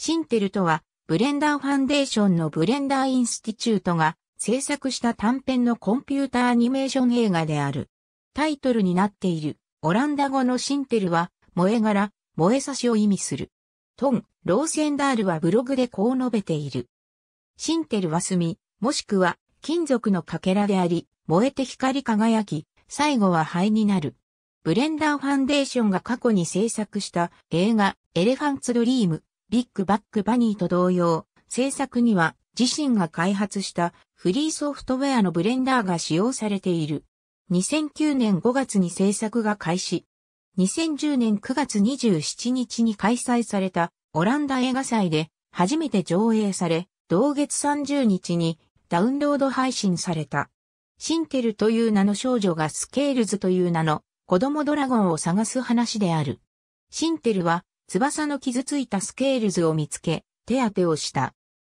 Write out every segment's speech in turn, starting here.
シンテルとは、ブレンダーファンデーションのブレンダーインスティチュートが制作した短編のコンピューターアニメーション映画である。タイトルになっているオランダ語のシンテルは、萌え柄、萌え差しを意味する。トン、ローセンダールはブログでこう述べている。シンテルは墨、もしくは金属のかけらであり、燃えて光り輝き、最後は灰になる。ブレンダーファンデーションが過去に制作した映画エレファンツドリームビッグバックバニーと同様、制作には自身が開発したフリーソフトウェアのブレンダーが使用されている。2009年5月に制作が開始。2010年9月27日に開催されたオランダ映画祭で初めて上映され、同月30日にダウンロード配信された。シンテルという名の少女がスケールズという名の子供ドラゴンを探す話である。シンテルは翼の傷ついたスケールズを見つけ、手当てをした。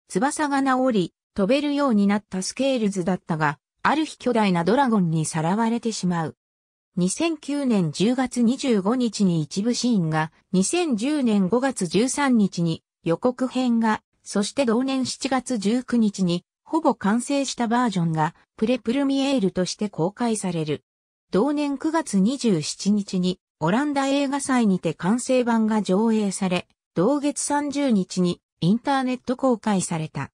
翼が治り、飛べるようになったスケールズだったが、ある日巨大なドラゴンにさらわれてしまう。2009年10月25日に一部シーンが、2010年5月13日に予告編が、そして同年7月19日に、ほぼ完成したバージョンが、プレプルミエールとして公開される。同年9月27日に、オランダ映画祭にて完成版が上映され、同月30日にインターネット公開された。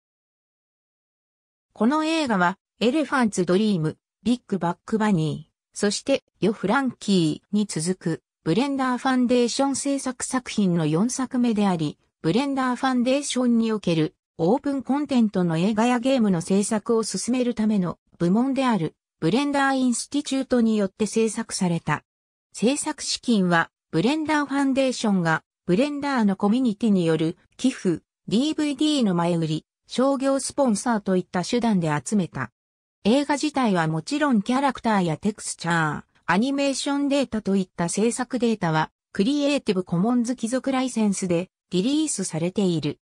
この映画は、エレファンツ・ドリーム、ビッグ・バック・バニー、そして、ヨ・フランキーに続く、ブレンダー・ファンデーション制作作品の4作目であり、ブレンダー・ファンデーションにおける、オープンコンテントの映画やゲームの制作を進めるための部門である、ブレンダー・インスティチュートによって制作された。制作資金は、ブレンダーファンデーションが、ブレンダーのコミュニティによる寄付、DVD の前売り、商業スポンサーといった手段で集めた。映画自体はもちろんキャラクターやテクスチャー、アニメーションデータといった制作データは、クリエイティブコモンズ貴族ライセンスでリリースされている。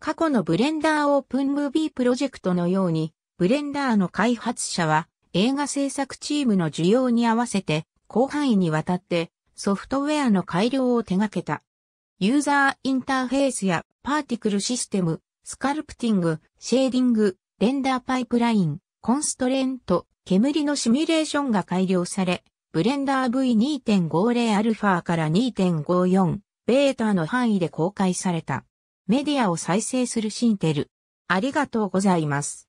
過去のブレンダーオープンムービープロジェクトのように、ブレンダーの開発者は映画制作チームの需要に合わせて広範囲にわたってソフトウェアの改良を手掛けた。ユーザーインターフェースやパーティクルシステム、スカルプティング、シェーディング、レンダーパイプライン、コンストレント、煙のシミュレーションが改良され、ブレンダー V2.50α から2.54、ベータの範囲で公開された。メディアを再生するシンテル。ありがとうございます。